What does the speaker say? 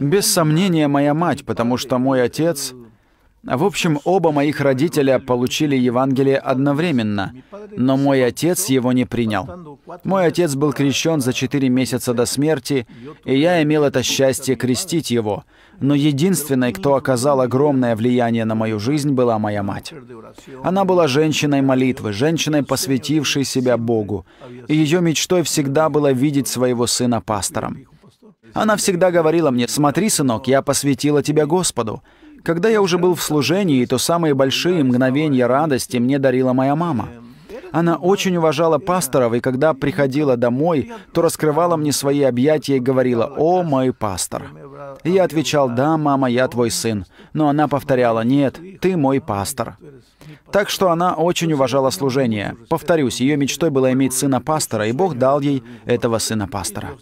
Без сомнения, моя мать, потому что мой отец... В общем, оба моих родителя получили Евангелие одновременно, но мой отец его не принял. Мой отец был крещен за четыре месяца до смерти, и я имел это счастье крестить его. Но единственной, кто оказал огромное влияние на мою жизнь, была моя мать. Она была женщиной молитвы, женщиной, посвятившей себя Богу, и ее мечтой всегда было видеть своего сына пастором. Она всегда говорила мне, «Смотри, сынок, я посвятила тебя Господу». Когда я уже был в служении, то самые большие мгновения радости мне дарила моя мама. Она очень уважала пасторов, и когда приходила домой, то раскрывала мне свои объятия и говорила «О, мой пастор!». И я отвечал «Да, мама, я твой сын». Но она повторяла «Нет, ты мой пастор». Так что она очень уважала служение. Повторюсь, ее мечтой было иметь сына пастора, и Бог дал ей этого сына пастора.